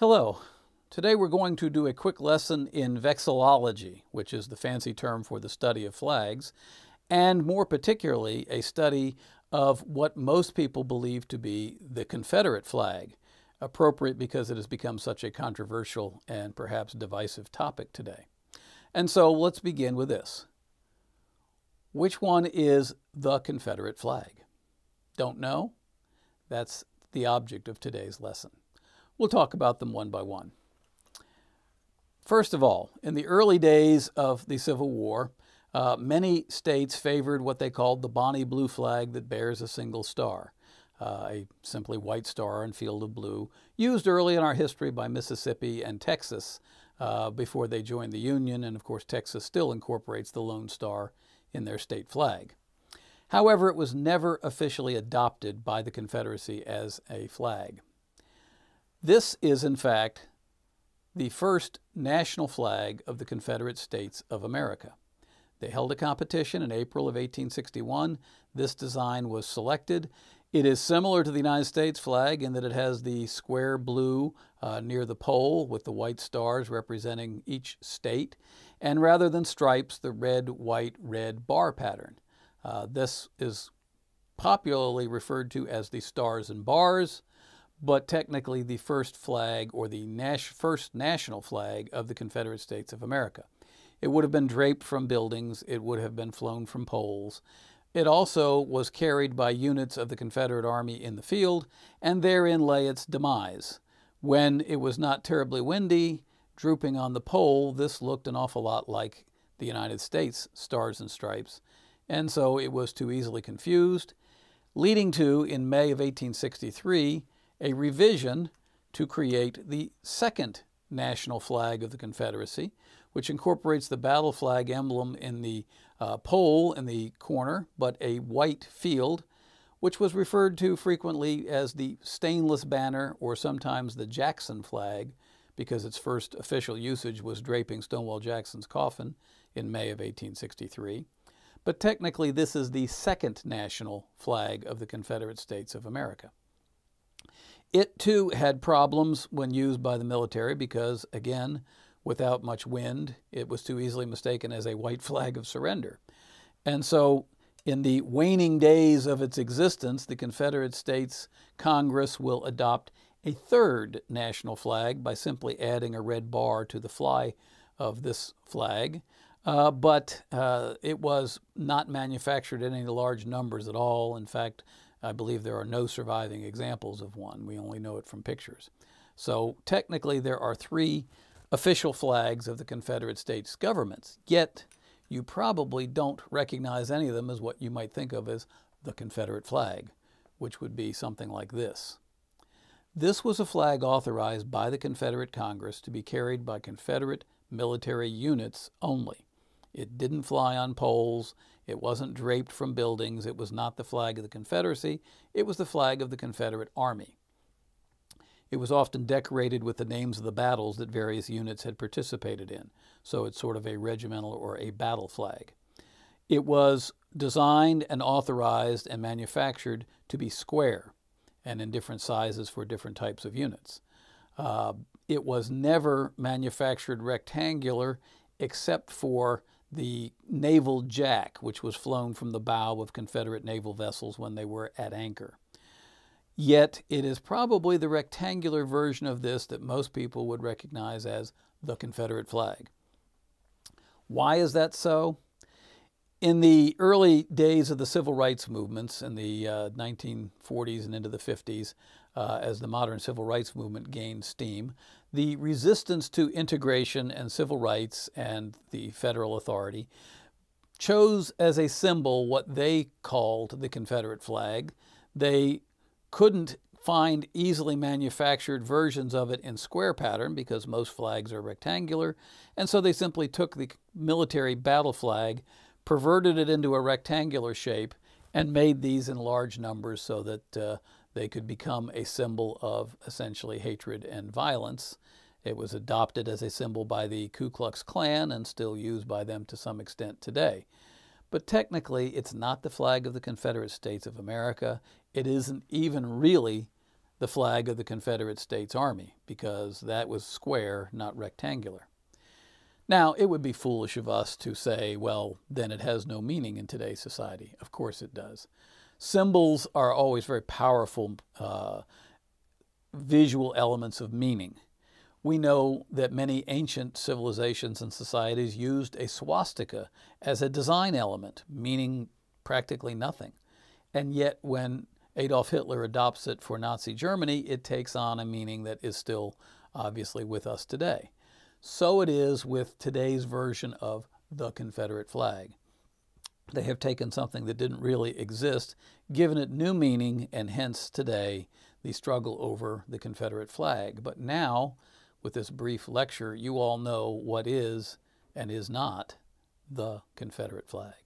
Hello. Today we're going to do a quick lesson in vexillology, which is the fancy term for the study of flags, and more particularly a study of what most people believe to be the Confederate flag, appropriate because it has become such a controversial and perhaps divisive topic today. And so let's begin with this. Which one is the Confederate flag? Don't know? That's the object of today's lesson. We'll talk about them one by one. First of all, in the early days of the Civil War, uh, many states favored what they called the Bonnie Blue flag that bears a single star, uh, a simply white star in field of blue, used early in our history by Mississippi and Texas uh, before they joined the Union, and of course Texas still incorporates the Lone Star in their state flag. However, it was never officially adopted by the Confederacy as a flag. This is, in fact, the first national flag of the Confederate States of America. They held a competition in April of 1861. This design was selected. It is similar to the United States flag in that it has the square blue uh, near the pole with the white stars representing each state, and rather than stripes, the red, white, red bar pattern. Uh, this is popularly referred to as the stars and bars but technically the first flag or the nas- first national flag of the Confederate States of America. It would have been draped from buildings, it would have been flown from poles. It also was carried by units of the Confederate Army in the field, and therein lay its demise. When it was not terribly windy, drooping on the pole, this looked an awful lot like the United States stars and stripes, and so it was too easily confused, leading to, in May of 1863, a revision to create the second national flag of the Confederacy, which incorporates the battle flag emblem in the uh, pole in the corner, but a white field, which was referred to frequently as the stainless banner or sometimes the Jackson flag, because its first official usage was draping Stonewall Jackson's coffin in May of 1863. But technically, this is the second national flag of the Confederate States of America. It too had problems when used by the military because, again, without much wind, it was too easily mistaken as a white flag of surrender. And so, in the waning days of its existence, the Confederate States Congress will adopt a third national flag by simply adding a red bar to the fly of this flag. Uh, but uh, it was not manufactured in any large numbers at all. In fact, I believe there are no surviving examples of one. We only know it from pictures. So technically, there are three official flags of the Confederate States governments, yet you probably don't recognize any of them as what you might think of as the Confederate flag, which would be something like this. This was a flag authorized by the Confederate Congress to be carried by Confederate military units only. It didn't fly on poles, it wasn't draped from buildings. It was not the flag of the Confederacy. It was the flag of the Confederate Army. It was often decorated with the names of the battles that various units had participated in, so it's sort of a regimental or a battle flag. It was designed and authorized and manufactured to be square and in different sizes for different types of units. Uh, it was never manufactured rectangular except for the naval jack, which was flown from the bow of Confederate naval vessels when they were at anchor. Yet it is probably the rectangular version of this that most people would recognize as the Confederate flag. Why is that so? in the early days of the civil rights movements in the uh, 1940s and into the 50s, uh, as the modern civil rights movement gained steam, the resistance to integration and civil rights and the federal authority chose as a symbol what they called the Confederate flag. They couldn't find easily manufactured versions of it in square pattern because most flags are rectangular, and so they simply took the military battle flag perverted it into a rectangular shape, and made these in large numbers so that uh, they could become a symbol of essentially hatred and violence. It was adopted as a symbol by the Ku Klux Klan and still used by them to some extent today. But technically, it's not the flag of the Confederate States of America. It isn't even really the flag of the Confederate States Army because that was square, not rectangular. Now, it would be foolish of us to say, well, then it has no meaning in today's society. Of course it does. Symbols are always very powerful uh, visual elements of meaning. We know that many ancient civilizations and societies used a swastika as a design element, meaning practically nothing. And yet, when Adolf Hitler adopts it for Nazi Germany, it takes on a meaning that is still obviously with us today. So it is with today's version of the Confederate flag. They have taken something that didn't really exist, given it new meaning, and hence today the struggle over the Confederate flag. But now, with this brief lecture, you all know what is and is not the Confederate flag.